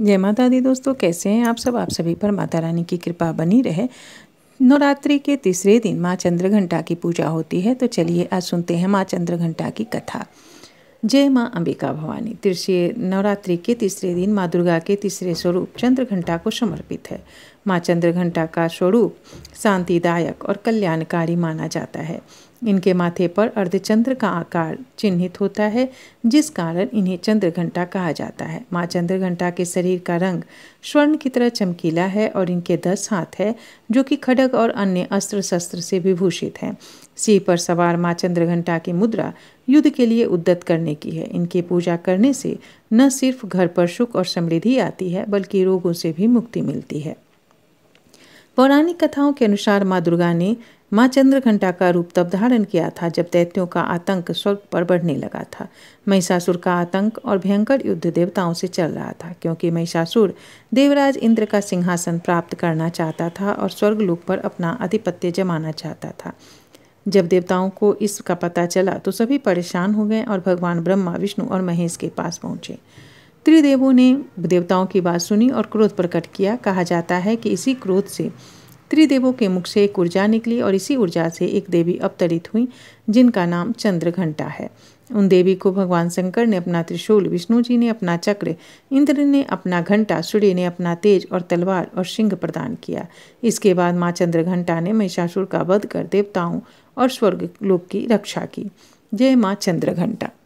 जय माता दी दोस्तों कैसे हैं आप सब आप सभी पर माता रानी की कृपा बनी रहे नवरात्रि के तीसरे दिन माँ चंद्रघंटा की पूजा होती है तो चलिए आज सुनते हैं माँ चंद्रघंटा की कथा जय माँ अंबिका भवानी तीसरे नवरात्रि के तीसरे दिन माँ दुर्गा के तीसरे स्वरूप चंद्र घंटा को समर्पित है माँ चंद्र घंटा का स्वरूप शांतिदायक और कल्याणकारी माना जाता है इनके माथे पर अर्धचंद्र का आकार चिन्हित होता है जिस कारण इन्हें चंद्र घंटा कहा जाता है माँ चंद्र घंटा के शरीर का रंग स्वर्ण की तरह चमकीला है और इनके दस हाथ है जो कि खड़ग और अन्य अस्त्र शस्त्र से विभूषित हैं सिंह पर सवार माँ चंद्रघंटा की मुद्रा युद्ध के लिए उद्दत करने की है इनकी पूजा करने से न सिर्फ घर पर सुख और समृद्धि आती है बल्कि रोगों से भी मुक्ति मिलती है पौराणिक कथाओं के अनुसार माँ दुर्गा ने माँ चंद्रघंटा का रूप तब धारण किया था जब दैत्यों का आतंक स्वर्ग पर बढ़ने लगा था महिषासुर का आतंक और भयंकर युद्ध देवताओं से चल रहा था क्योंकि महिषासुर देवराज इंद्र का सिंहासन प्राप्त करना चाहता था और स्वर्गलोक पर अपना आधिपत्य जमाना चाहता था जब देवताओं को इसका पता चला तो सभी परेशान हो गए और भगवान ब्रह्मा विष्णु और महेश के पास पहुँचे त्रिदेवों ने देवताओं की बात सुनी और क्रोध प्रकट किया कहा जाता है कि इसी क्रोध से त्रिदेवों के मुख से एक ऊर्जा निकली और इसी ऊर्जा से एक देवी अवतरित हुई जिनका नाम चंद्रघंटा है उन देवी को भगवान शंकर ने अपना त्रिशूल विष्णु जी ने अपना चक्र इंद्र ने अपना घंटा सूर्य ने अपना तेज और तलवार और सिंह प्रदान किया इसके बाद माँ चंद्रघंटा ने महिषासुर का वध कर देवताओं और स्वर्ग लोक की रक्षा की जय माँ चंद्रघंटा